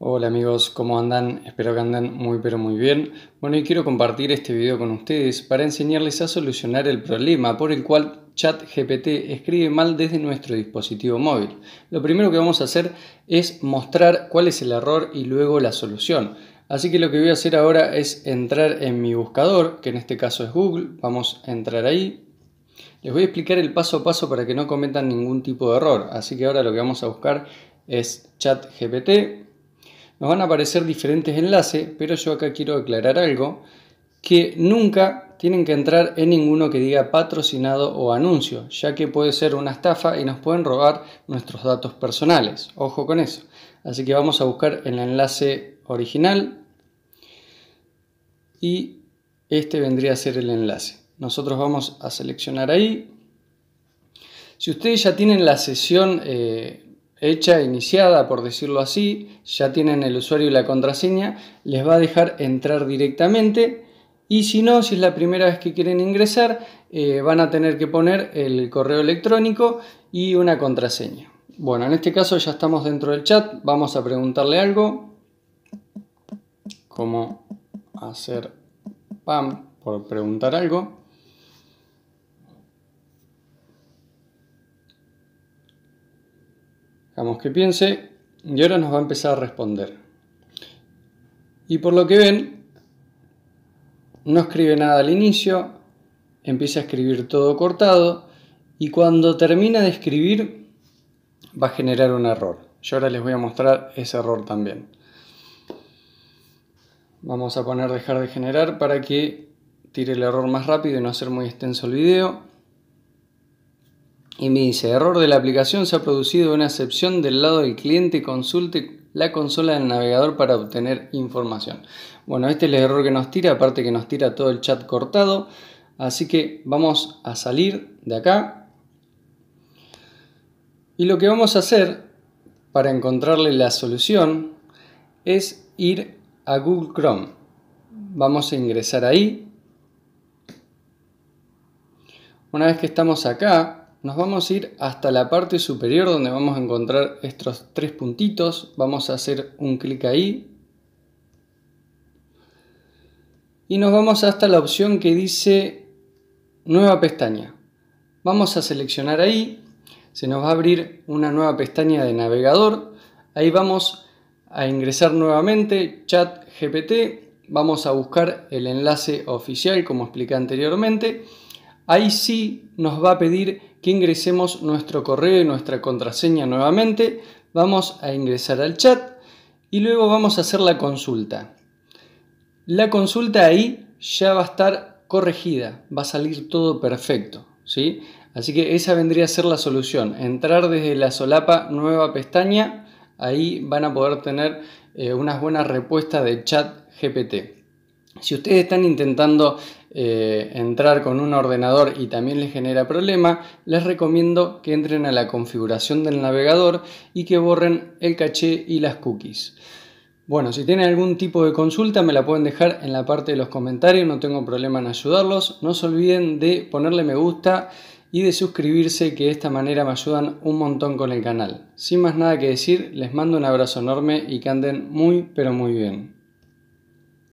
Hola amigos, ¿cómo andan? Espero que anden muy pero muy bien. Bueno, y quiero compartir este video con ustedes para enseñarles a solucionar el problema por el cual ChatGPT escribe mal desde nuestro dispositivo móvil. Lo primero que vamos a hacer es mostrar cuál es el error y luego la solución. Así que lo que voy a hacer ahora es entrar en mi buscador, que en este caso es Google. Vamos a entrar ahí. Les voy a explicar el paso a paso para que no cometan ningún tipo de error. Así que ahora lo que vamos a buscar es ChatGPT nos van a aparecer diferentes enlaces, pero yo acá quiero aclarar algo, que nunca tienen que entrar en ninguno que diga patrocinado o anuncio, ya que puede ser una estafa y nos pueden robar nuestros datos personales. Ojo con eso. Así que vamos a buscar el enlace original y este vendría a ser el enlace. Nosotros vamos a seleccionar ahí. Si ustedes ya tienen la sesión eh, hecha, iniciada, por decirlo así, ya tienen el usuario y la contraseña, les va a dejar entrar directamente. Y si no, si es la primera vez que quieren ingresar, eh, van a tener que poner el correo electrónico y una contraseña. Bueno, en este caso ya estamos dentro del chat, vamos a preguntarle algo, como hacer PAM por preguntar algo. Hagamos que piense y ahora nos va a empezar a responder. Y por lo que ven, no escribe nada al inicio, empieza a escribir todo cortado y cuando termina de escribir va a generar un error. Yo ahora les voy a mostrar ese error también. Vamos a poner dejar de generar para que tire el error más rápido y no hacer muy extenso el video. Y me dice, error de la aplicación, se ha producido una excepción del lado del cliente, consulte la consola del navegador para obtener información. Bueno, este es el error que nos tira, aparte que nos tira todo el chat cortado. Así que vamos a salir de acá. Y lo que vamos a hacer para encontrarle la solución es ir a Google Chrome. Vamos a ingresar ahí. Una vez que estamos acá, nos vamos a ir hasta la parte superior donde vamos a encontrar estos tres puntitos. Vamos a hacer un clic ahí. Y nos vamos hasta la opción que dice nueva pestaña. Vamos a seleccionar ahí. Se nos va a abrir una nueva pestaña de navegador. Ahí vamos a ingresar nuevamente chat GPT. Vamos a buscar el enlace oficial como expliqué anteriormente ahí sí nos va a pedir que ingresemos nuestro correo y nuestra contraseña nuevamente. Vamos a ingresar al chat y luego vamos a hacer la consulta. La consulta ahí ya va a estar corregida, va a salir todo perfecto, ¿sí? Así que esa vendría a ser la solución, entrar desde la solapa nueva pestaña, ahí van a poder tener eh, unas buenas respuestas de chat GPT. Si ustedes están intentando eh, entrar con un ordenador y también les genera problema, les recomiendo que entren a la configuración del navegador y que borren el caché y las cookies. Bueno, si tienen algún tipo de consulta me la pueden dejar en la parte de los comentarios, no tengo problema en ayudarlos. No se olviden de ponerle me gusta y de suscribirse que de esta manera me ayudan un montón con el canal. Sin más nada que decir, les mando un abrazo enorme y que anden muy pero muy bien.